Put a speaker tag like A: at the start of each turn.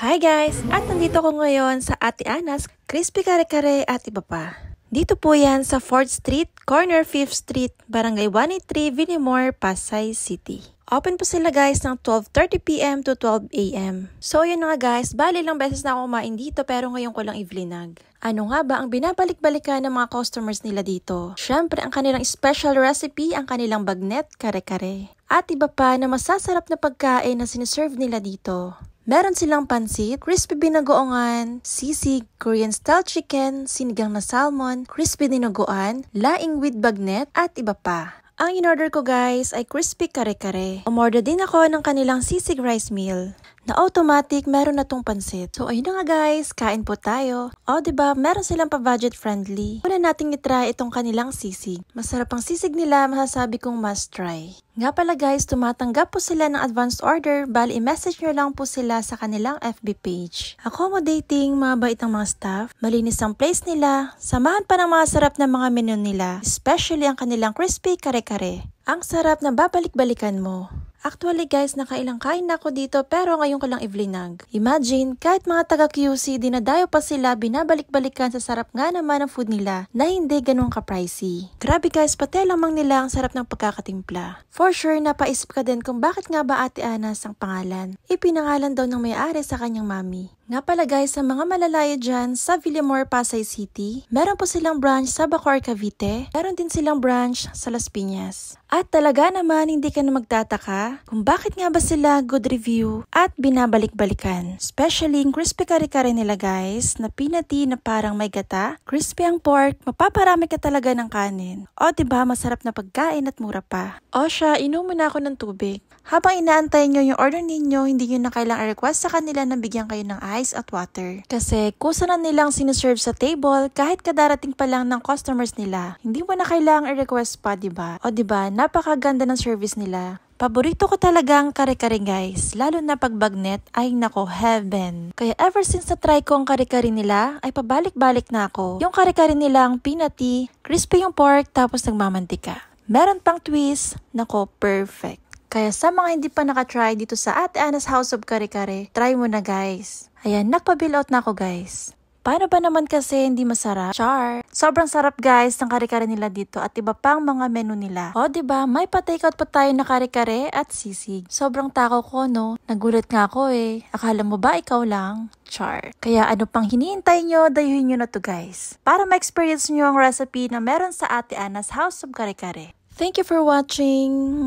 A: Hi guys! At nandito ko ngayon sa Ate Anas, Crispy Kare Kare at iba pa. Dito po yan sa 4th Street, corner 5th Street, Barangay 183, Vinimore, Pasay City. Open po sila guys ng 12.30pm to 12am. So yun nga guys, bali lang beses na ako kumain dito pero ngayon ko lang i-vlinag. Ano nga ba ang binabalik-balikan ng mga customers nila dito? Siyempre, ang kanilang special recipe, ang kanilang bagnet kare-kare. At iba pa na masasarap na pagkain na sineserve nila dito. Meron silang pansit, crispy binagoongan, sisig, Korean style chicken, sinigang na salmon, crispy dinagoan, laing with bagnet, at iba pa. Ang in-order ko guys ay crispy kare-kare. Umorder din ako ng kanilang sisig rice meal na automatic meron na tong pansit. So ayun nga guys, kain po tayo. O oh, ba diba, meron silang pa budget friendly. Una nating itry itong kanilang sisig. Masarap ang sisig nila, masasabi kong must try. Nga pala guys, tumatanggap po sila ng advanced order, bali message nyo lang po sila sa kanilang FB page. Accommodating, mabait ang mga staff, malinis ang place nila, samahan pa ng mga sarap na mga menu nila, especially ang kanilang crispy kare-kare. Ang sarap na babalik-balikan mo. Actually guys, nakailang kain na ako dito pero ngayon ko lang i-vlinag. Imagine, kahit mga taga QC, dinadayo pa sila, binabalik-balikan sa sarap nga naman ng food nila na hindi ganun ka-pricey. Grabe guys, pati lamang nila ang sarap ng pagkakatimpla. For sure, napaisip ka din kung bakit nga ba Ate Anas ang pangalan. Ipinangalan daw ng may-ari sa kanyang mami. Nga pala guys, sa mga malalaya dyan, sa Villamor, Pasay City, meron po silang branch sa Bacoor, Cavite. Meron din silang branch sa Las Piñas. At talaga naman, hindi ka na magtataka ba? Kung bakit nga ba sila good review at binabalik-balikan? Especially yung crispy kare-kare nila guys, na pinati na parang may gata, crispy ang pork, mapaparami ka talaga ng kanin. O ba diba, masarap na pagkain at mura pa. O siya, inumin na ako ng tubig. Habang inaantay nyo yung order ninyo, hindi nyo na kailang request sa kanila na bigyan kayo ng ice at water. Kasi kusa na nilang siniserve sa table kahit kadarating pa lang ng customers nila. Hindi mo na kailang i-request pa, di ba? O di ba? Napakaganda ng service nila. Paborito ko talaga ang kare-kare guys, lalo na pag bagnet ay nako heaven. Kaya ever since na-try ko ang kare-kare nila, ay pabalik-balik na ako. Yung kare-kare nila ang pinati, crispy yung pork tapos nagmamantika. Meron pang twist, nako perfect. Kaya sa mga hindi pa nakatry dito sa Ate Ana's House of Kare-Kare, try mo na guys. Ayan, nagpa-bill out na ako guys. Paano ba naman kasi hindi masarap? Char! Sobrang sarap guys ng kare-kare nila dito at iba pang mga menu nila. O ba diba, may pa-take pa tayo na kare-kare at sisig. Sobrang tako ko no. Nagulat nga ako eh. Akala mo ba ikaw lang? Char. Kaya ano pang hinihintay nyo, dayuhin nyo na to guys. Para ma-experience nyo ang recipe na meron sa Ate Anna's House of Kare-Kare. Thank you for watching!